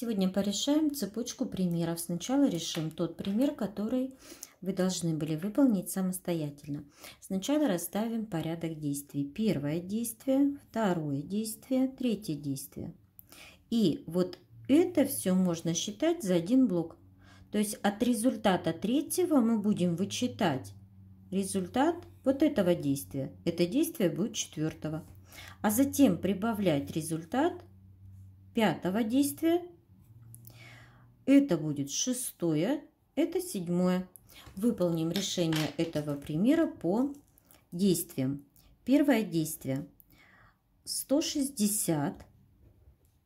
Сегодня порешаем цепочку примеров. Сначала решим тот пример, который вы должны были выполнить самостоятельно. Сначала расставим порядок действий. Первое действие, второе действие, третье действие. И вот это все можно считать за один блок. То есть от результата третьего мы будем вычитать результат вот этого действия. Это действие будет четвертого. А затем прибавлять результат пятого действия это будет шестое, это седьмое. Выполним решение этого примера по действиям. Первое действие. 160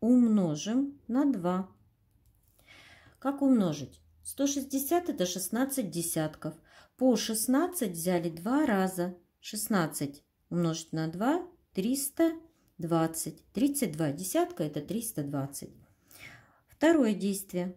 умножим на 2. Как умножить? 160 это 16 десятков. По 16 взяли два раза. 16 умножить на 2 320. 32 десятка это 320. Второе действие.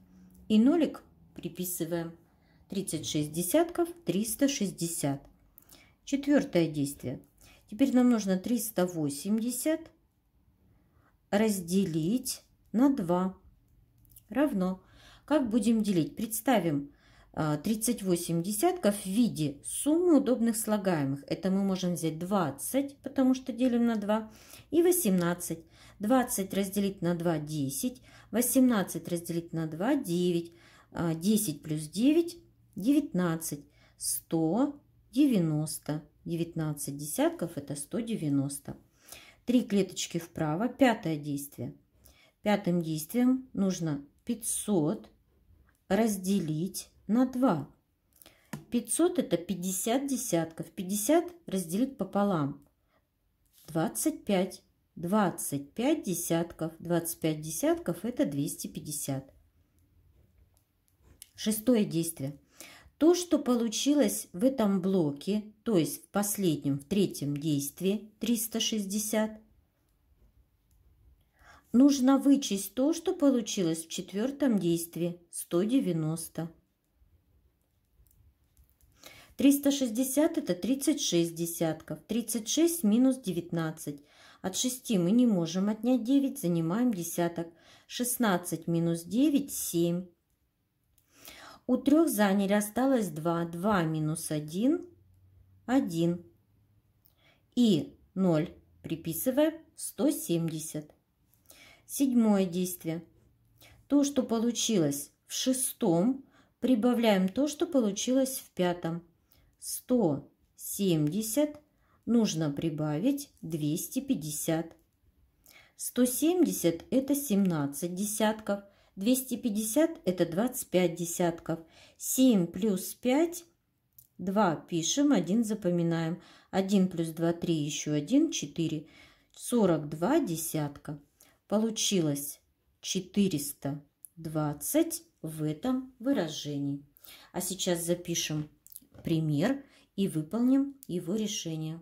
И нолик приписываем 36 десятков, 360. Четвертое действие. Теперь нам нужно 380 разделить на 2 равно. Как будем делить? Представим 38 э, десятков в виде суммы удобных слагаемых. Это мы можем взять 20, потому что делим на 2, и 18. 20 разделить на 2 – 10, 18 разделить на 2 – 9, 10 а, плюс 9 – 19, 100, 90, 19 десятков – это 190. Три клеточки вправо, пятое действие. Пятым действием нужно 500 разделить на 2. 500 это 50 десятков. 50 разделить пополам. 25. 25 десятков. 25 десятков – это 250. Шестое действие. То, что получилось в этом блоке, то есть в последнем, в третьем действии, 360, нужно вычесть то, что получилось в четвертом действии, 190. 360 – это 36 десятков. 36 минус 19 от 6 мы не можем отнять 9, занимаем десяток. 16 минус 9 – 7. У трех заняли осталось 2. 2 минус 1 – 1. И 0 приписываем 170. Седьмое действие. То, что получилось в шестом, прибавляем то, что получилось в пятом. 170 нужно прибавить 250. 170 – это 17 десятков, 250 – это 25 десятков. 7 плюс 5 – 2 пишем, 1 запоминаем. 1 плюс 2 – 3, еще 1 – 4. 42 десятка. Получилось 420 в этом выражении. А сейчас запишем пример и выполним его решение.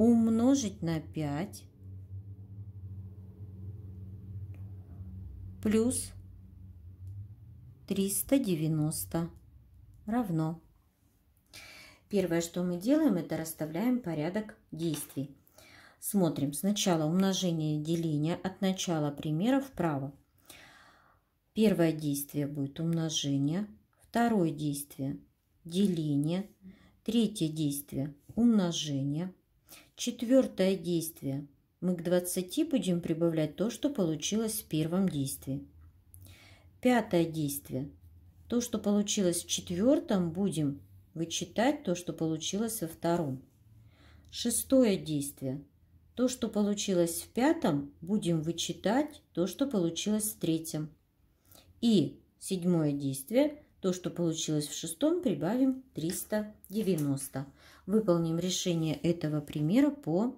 умножить на 5 плюс 390 равно. Первое, что мы делаем, это расставляем порядок действий. Смотрим сначала умножение деления от начала примера вправо. Первое действие будет умножение, второе действие – деление, третье действие – умножение – Четвертое действие. Мы к 20 будем прибавлять то, что получилось в первом действии. Пятое действие. То, что получилось в четвертом, будем вычитать то, что получилось во втором. Шестое действие. То, что получилось в пятом, будем вычитать то, что получилось в третьем. И седьмое действие. То, что получилось в шестом, прибавим 390. Выполним решение этого примера по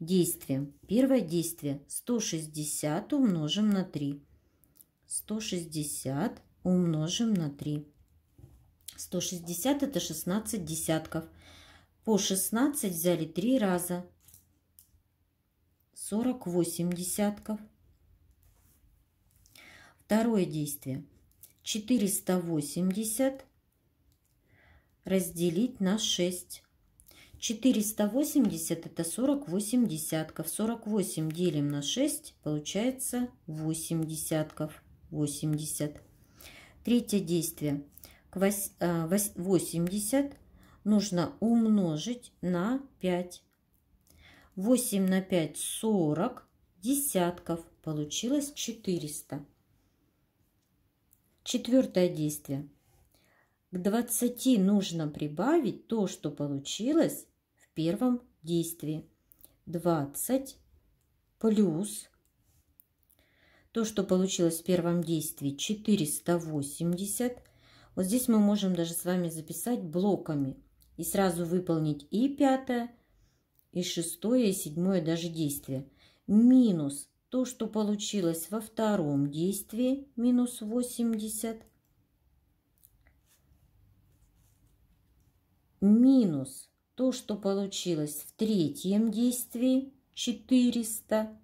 действиям. Первое действие 160 умножим на 3. 160 умножим на 3. 160 это 16 десятков. По 16 взяли 3 раза. 48 десятков. Второе действие. 480 разделить на 6. 480 это 48 десятков. 48 делим на 6, получается 8 десятков. 80. Третье действие. 80 э, нужно умножить на 5. 8 на 5 – 40 десятков. Получилось 400. Четвертое действие. К 20 нужно прибавить то, что получилось в первом действии. 20 плюс то, что получилось в первом действии, 480. Вот здесь мы можем даже с вами записать блоками и сразу выполнить и пятое, и шестое, и седьмое даже действие. Минус то, что получилось во втором действии, минус 80 – минус то, что получилось в третьем действии 400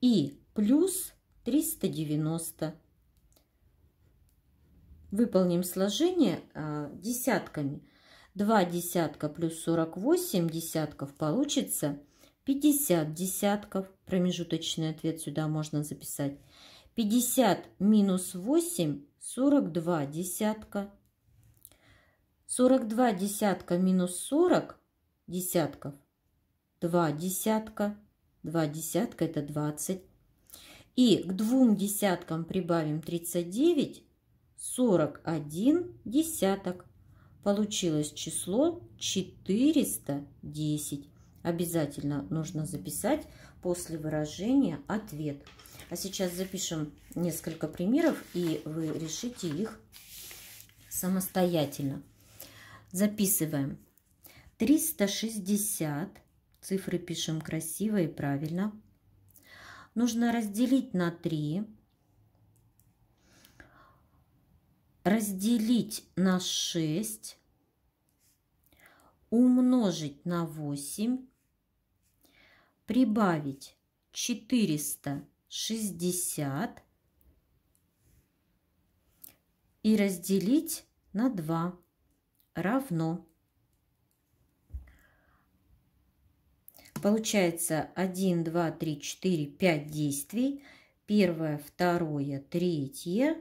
и плюс 390. Выполним сложение а, десятками. два десятка плюс 48 десятков получится 50 десятков. Промежуточный ответ сюда можно записать. 50 минус 8 – 42 десятка. 42 десятка минус 40 десятков. 2 десятка. 2 десятка – это 20. И к двум десяткам прибавим 39, 41 десяток. Получилось число 410. Обязательно нужно записать после выражения ответ. А сейчас запишем несколько примеров, и вы решите их самостоятельно. Записываем. 360. Цифры пишем красиво и правильно. Нужно разделить на 3. Разделить на 6. Умножить на 8. Прибавить 460 и разделить на 2 равно. Получается 1, 2, 3, 4, 5 действий. Первое, второе, третье.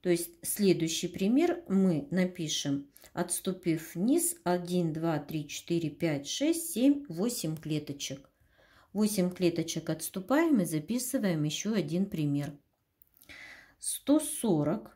То есть следующий пример мы напишем, отступив вниз, 1, 2, 3, 4, 5, 6, 7, 8 клеточек. 8 клеточек отступаем и записываем еще один пример. 140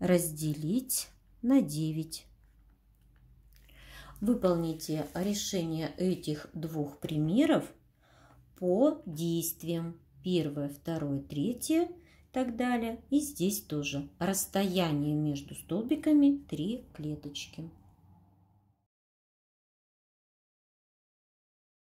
разделить на 9. Выполните решение этих двух примеров по действиям. Первое, второе, третье и так далее. И здесь тоже расстояние между столбиками 3 клеточки.